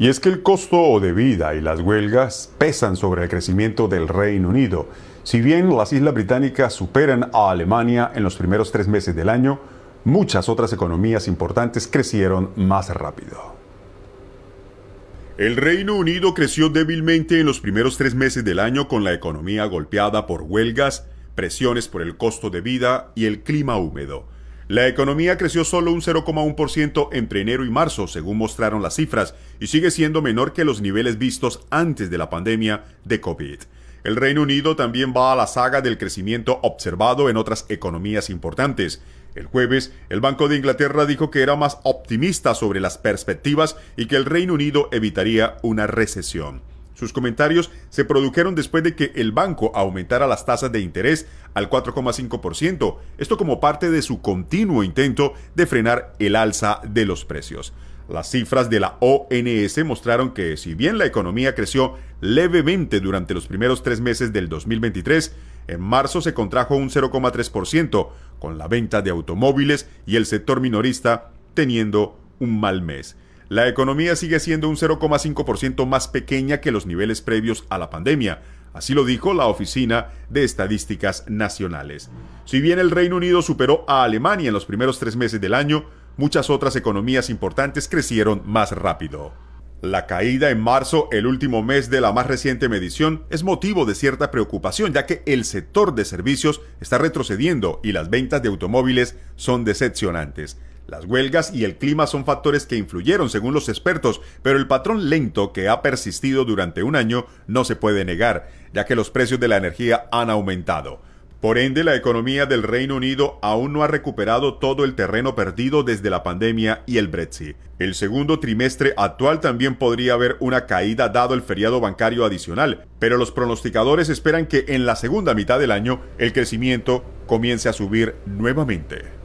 Y es que el costo de vida y las huelgas pesan sobre el crecimiento del Reino Unido. Si bien las Islas Británicas superan a Alemania en los primeros tres meses del año, muchas otras economías importantes crecieron más rápido. El Reino Unido creció débilmente en los primeros tres meses del año con la economía golpeada por huelgas, presiones por el costo de vida y el clima húmedo. La economía creció solo un 0,1% entre enero y marzo, según mostraron las cifras, y sigue siendo menor que los niveles vistos antes de la pandemia de COVID. El Reino Unido también va a la saga del crecimiento observado en otras economías importantes. El jueves, el Banco de Inglaterra dijo que era más optimista sobre las perspectivas y que el Reino Unido evitaría una recesión. Sus comentarios se produjeron después de que el banco aumentara las tasas de interés al 4,5%, esto como parte de su continuo intento de frenar el alza de los precios. Las cifras de la ONS mostraron que si bien la economía creció levemente durante los primeros tres meses del 2023, en marzo se contrajo un 0,3%, con la venta de automóviles y el sector minorista teniendo un mal mes. La economía sigue siendo un 0,5% más pequeña que los niveles previos a la pandemia, así lo dijo la Oficina de Estadísticas Nacionales. Si bien el Reino Unido superó a Alemania en los primeros tres meses del año, muchas otras economías importantes crecieron más rápido. La caída en marzo, el último mes de la más reciente medición, es motivo de cierta preocupación ya que el sector de servicios está retrocediendo y las ventas de automóviles son decepcionantes. Las huelgas y el clima son factores que influyeron según los expertos, pero el patrón lento que ha persistido durante un año no se puede negar, ya que los precios de la energía han aumentado. Por ende, la economía del Reino Unido aún no ha recuperado todo el terreno perdido desde la pandemia y el Brexit. El segundo trimestre actual también podría haber una caída dado el feriado bancario adicional, pero los pronosticadores esperan que en la segunda mitad del año el crecimiento comience a subir nuevamente.